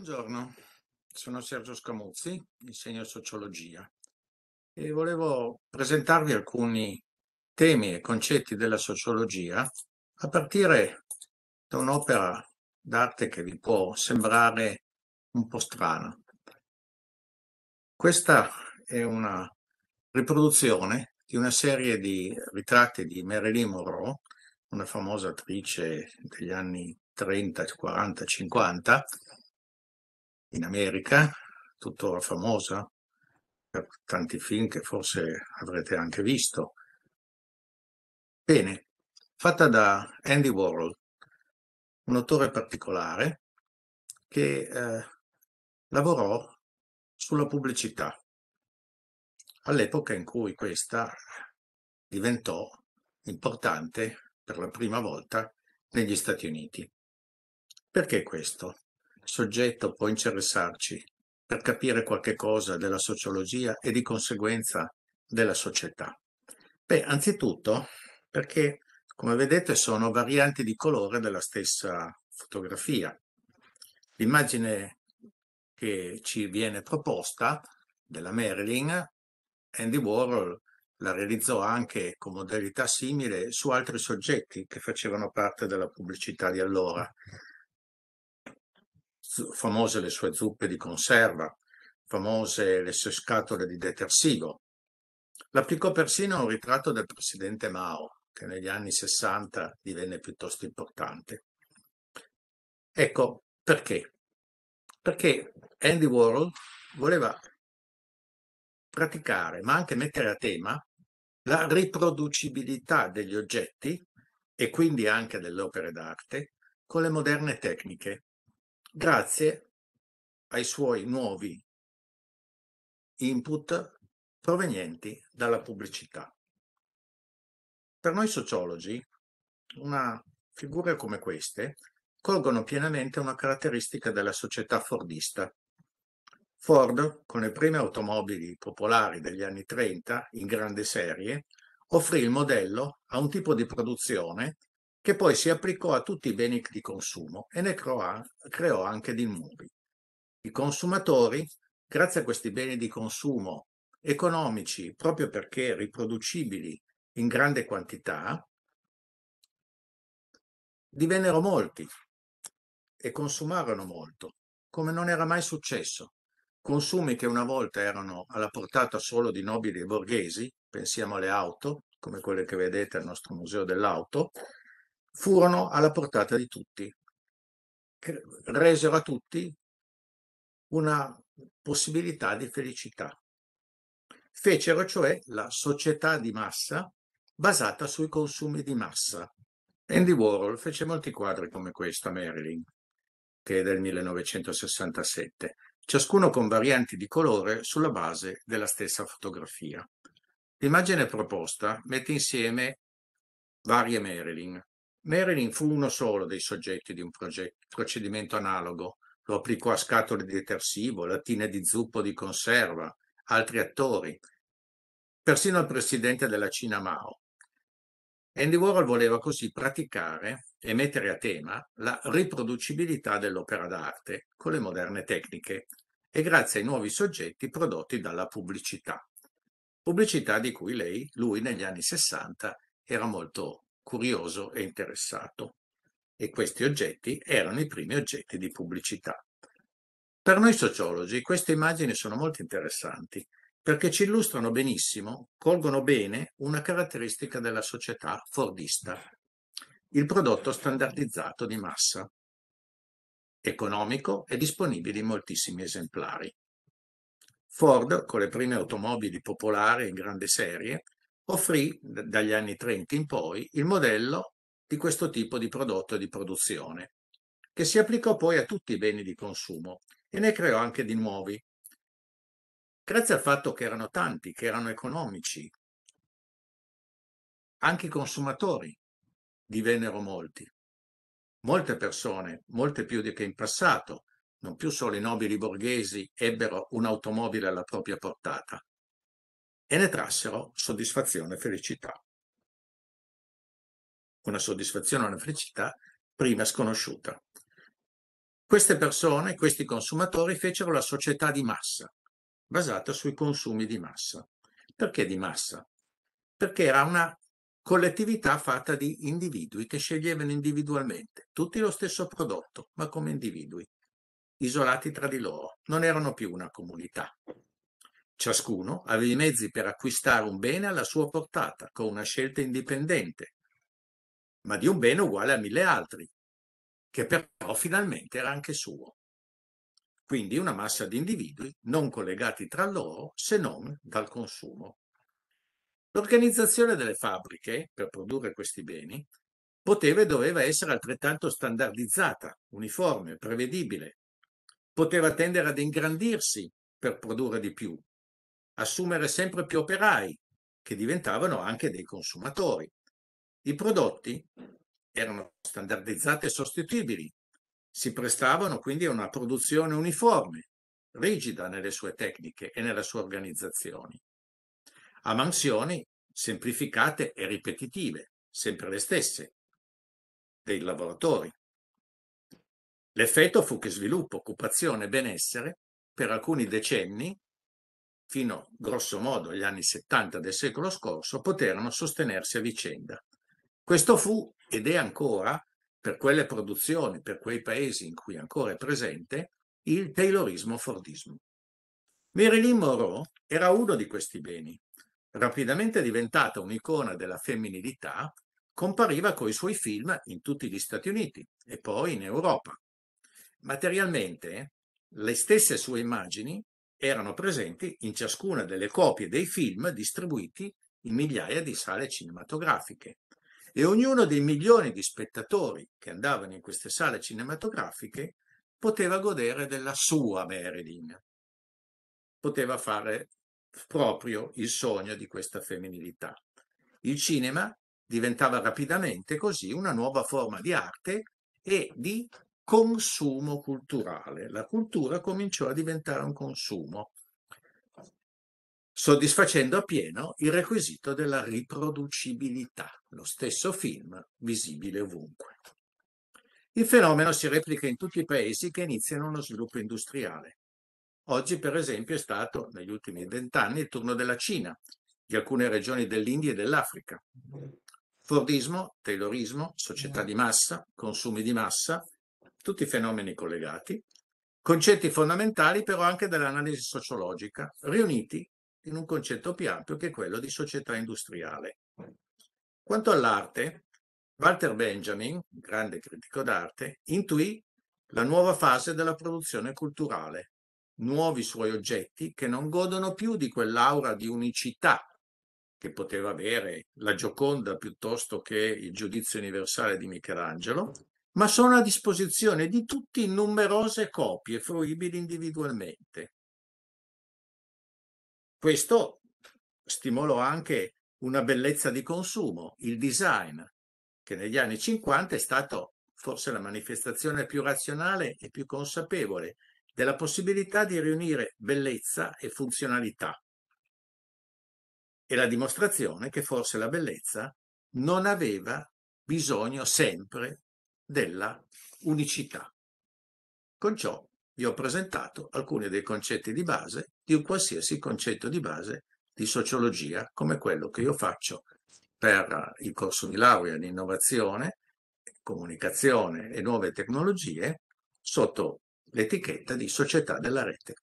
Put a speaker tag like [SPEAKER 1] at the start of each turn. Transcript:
[SPEAKER 1] Buongiorno, sono Sergio Scamuzzi, insegno sociologia e volevo presentarvi alcuni temi e concetti della sociologia a partire da un'opera d'arte che vi può sembrare un po' strana. Questa è una riproduzione di una serie di ritratti di Marilyn Monroe, una famosa attrice degli anni 30, 40, 50, in America, tuttora famosa per tanti film che forse avrete anche visto. Bene, fatta da Andy Warhol, un autore particolare che eh, lavorò sulla pubblicità all'epoca in cui questa diventò importante per la prima volta negli Stati Uniti. Perché questo? soggetto può interessarci per capire qualche cosa della sociologia e di conseguenza della società? Beh, anzitutto perché, come vedete, sono varianti di colore della stessa fotografia. L'immagine che ci viene proposta della Marilyn, Andy Warhol la realizzò anche con modalità simile su altri soggetti che facevano parte della pubblicità di allora, famose le sue zuppe di conserva, famose le sue scatole di detersivo. L'applicò persino a un ritratto del presidente Mao, che negli anni 60 divenne piuttosto importante. Ecco perché. Perché Andy Warhol voleva praticare, ma anche mettere a tema, la riproducibilità degli oggetti e quindi anche delle opere d'arte con le moderne tecniche, grazie ai suoi nuovi input provenienti dalla pubblicità. Per noi sociologi, una figure come queste colgono pienamente una caratteristica della società fordista. Ford, con le prime automobili popolari degli anni 30 in grande serie, offrì il modello a un tipo di produzione che poi si applicò a tutti i beni di consumo e ne creò anche di nuovi. I consumatori, grazie a questi beni di consumo economici, proprio perché riproducibili in grande quantità, divennero molti e consumarono molto, come non era mai successo. Consumi che una volta erano alla portata solo di nobili e borghesi, pensiamo alle auto, come quelle che vedete al nostro museo dell'auto, furono alla portata di tutti, resero a tutti una possibilità di felicità. Fecero cioè la società di massa basata sui consumi di massa. Andy Warhol fece molti quadri come questa, a Marilyn, che è del 1967, ciascuno con varianti di colore sulla base della stessa fotografia. L'immagine proposta mette insieme varie Marilyn, Marilyn fu uno solo dei soggetti di un procedimento analogo. Lo applicò a scatole di detersivo, lattine di zuppo di conserva, altri attori, persino il presidente della Cina Mao. Andy Warhol voleva così praticare e mettere a tema la riproducibilità dell'opera d'arte con le moderne tecniche e grazie ai nuovi soggetti prodotti dalla pubblicità. Pubblicità di cui lei, lui negli anni 60 era molto curioso e interessato. E questi oggetti erano i primi oggetti di pubblicità. Per noi sociologi queste immagini sono molto interessanti perché ci illustrano benissimo, colgono bene una caratteristica della società fordista, il prodotto standardizzato di massa, economico e disponibile in moltissimi esemplari. Ford, con le prime automobili popolari in grande serie, offrì dagli anni 30 in poi il modello di questo tipo di prodotto e di produzione, che si applicò poi a tutti i beni di consumo e ne creò anche di nuovi. Grazie al fatto che erano tanti, che erano economici, anche i consumatori divennero molti. Molte persone, molte più di che in passato, non più solo i nobili borghesi ebbero un'automobile alla propria portata, e ne trassero soddisfazione e felicità. Una soddisfazione e una felicità prima sconosciuta. Queste persone, questi consumatori, fecero la società di massa, basata sui consumi di massa. Perché di massa? Perché era una collettività fatta di individui che sceglievano individualmente, tutti lo stesso prodotto, ma come individui, isolati tra di loro, non erano più una comunità, Ciascuno aveva i mezzi per acquistare un bene alla sua portata, con una scelta indipendente, ma di un bene uguale a mille altri, che però finalmente era anche suo. Quindi una massa di individui non collegati tra loro se non dal consumo. L'organizzazione delle fabbriche per produrre questi beni poteva e doveva essere altrettanto standardizzata, uniforme, prevedibile. Poteva tendere ad ingrandirsi per produrre di più, assumere sempre più operai che diventavano anche dei consumatori. I prodotti erano standardizzati e sostituibili, si prestavano quindi a una produzione uniforme, rigida nelle sue tecniche e nella sua organizzazione, a mansioni semplificate e ripetitive, sempre le stesse, dei lavoratori. L'effetto fu che sviluppo, occupazione e benessere per alcuni decenni fino grosso modo agli anni 70 del secolo scorso, poterono sostenersi a vicenda. Questo fu ed è ancora, per quelle produzioni, per quei paesi in cui ancora è presente, il Taylorismo-Fordismo. Marilyn Monroe era uno di questi beni. Rapidamente diventata un'icona della femminilità, compariva coi suoi film in tutti gli Stati Uniti e poi in Europa. Materialmente, le stesse sue immagini erano presenti in ciascuna delle copie dei film distribuiti in migliaia di sale cinematografiche. E ognuno dei milioni di spettatori che andavano in queste sale cinematografiche poteva godere della sua Marilyn, poteva fare proprio il sogno di questa femminilità. Il cinema diventava rapidamente così una nuova forma di arte e di consumo culturale. La cultura cominciò a diventare un consumo, soddisfacendo appieno il requisito della riproducibilità, lo stesso film visibile ovunque. Il fenomeno si replica in tutti i paesi che iniziano uno sviluppo industriale. Oggi, per esempio, è stato, negli ultimi vent'anni, il turno della Cina, di alcune regioni dell'India e dell'Africa. Fordismo, Taylorismo, società di massa, consumi di massa, tutti i fenomeni collegati, concetti fondamentali però anche dell'analisi sociologica, riuniti in un concetto più ampio che è quello di società industriale. Quanto all'arte, Walter Benjamin, grande critico d'arte, intuì la nuova fase della produzione culturale, nuovi suoi oggetti che non godono più di quell'aura di unicità che poteva avere la Gioconda piuttosto che il giudizio universale di Michelangelo, ma sono a disposizione di tutti numerose copie fruibili individualmente. Questo stimolò anche una bellezza di consumo, il design, che negli anni 50 è stato forse la manifestazione più razionale e più consapevole della possibilità di riunire bellezza e funzionalità. E la dimostrazione che forse la bellezza non aveva bisogno sempre della unicità. Con ciò vi ho presentato alcuni dei concetti di base di un qualsiasi concetto di base di sociologia come quello che io faccio per il corso di laurea in innovazione, comunicazione e nuove tecnologie sotto l'etichetta di società della rete.